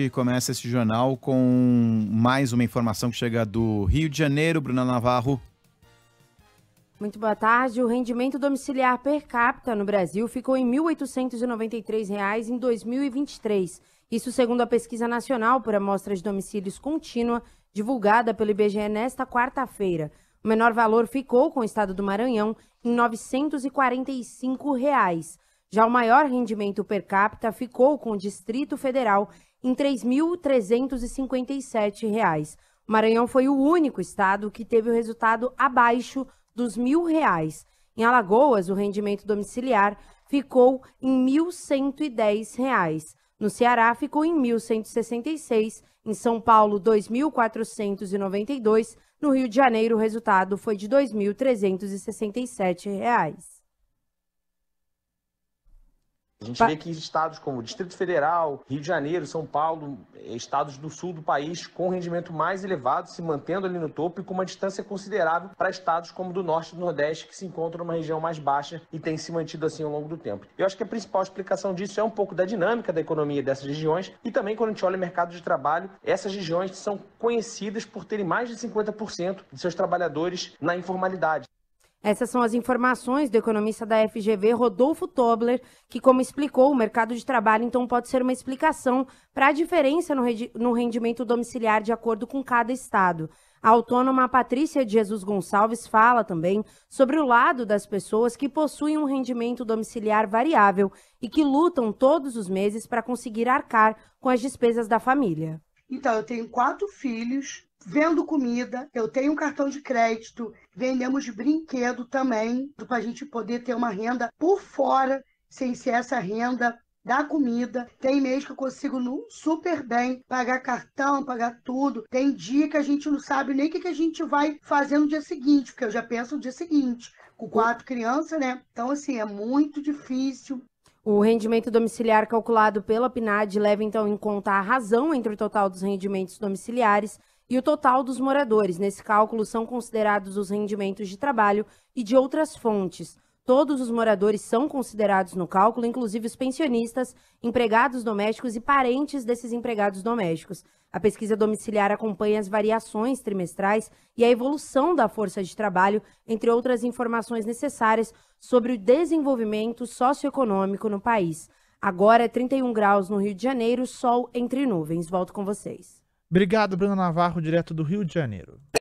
gente começa esse jornal com mais uma informação que chega do Rio de Janeiro, Bruna Navarro. Muito boa tarde. O rendimento domiciliar per capita no Brasil ficou em R$ 1.893 em 2023. Isso segundo a pesquisa nacional por amostra de domicílios contínua, divulgada pelo IBGE nesta quarta-feira. O menor valor ficou com o estado do Maranhão em R$ 945. Reais. Já o maior rendimento per capita ficou com o Distrito Federal em R$ 3.357. Maranhão foi o único estado que teve o resultado abaixo dos R$ 1.000. Em Alagoas, o rendimento domiciliar ficou em R$ 1.110. No Ceará ficou em 1.166, em São Paulo 2.492, no Rio de Janeiro o resultado foi de R$ 2.367. A gente vê que estados como Distrito Federal, Rio de Janeiro, São Paulo, eh, estados do sul do país com rendimento mais elevado, se mantendo ali no topo e com uma distância considerável para estados como do norte e do nordeste, que se encontram numa região mais baixa e tem se mantido assim ao longo do tempo. Eu acho que a principal explicação disso é um pouco da dinâmica da economia dessas regiões e também quando a gente olha o mercado de trabalho, essas regiões são conhecidas por terem mais de 50% de seus trabalhadores na informalidade. Essas são as informações do economista da FGV, Rodolfo Tobler, que, como explicou, o mercado de trabalho então pode ser uma explicação para a diferença no rendimento domiciliar de acordo com cada estado. A autônoma Patrícia de Jesus Gonçalves fala também sobre o lado das pessoas que possuem um rendimento domiciliar variável e que lutam todos os meses para conseguir arcar com as despesas da família. Então, eu tenho quatro filhos, vendo comida, eu tenho um cartão de crédito, vendemos brinquedo também, para a gente poder ter uma renda por fora, sem ser essa renda da comida. Tem mês que eu consigo super bem pagar cartão, pagar tudo. Tem dia que a gente não sabe nem o que, que a gente vai fazer no dia seguinte, porque eu já penso no dia seguinte, com quatro crianças, né? Então, assim, é muito difícil. O rendimento domiciliar calculado pela PNAD leva então em conta a razão entre o total dos rendimentos domiciliares e o total dos moradores. Nesse cálculo são considerados os rendimentos de trabalho e de outras fontes. Todos os moradores são considerados no cálculo, inclusive os pensionistas, empregados domésticos e parentes desses empregados domésticos. A pesquisa domiciliar acompanha as variações trimestrais e a evolução da força de trabalho, entre outras informações necessárias sobre o desenvolvimento socioeconômico no país. Agora é 31 graus no Rio de Janeiro, sol entre nuvens. Volto com vocês. Obrigado, Bruno Navarro, direto do Rio de Janeiro.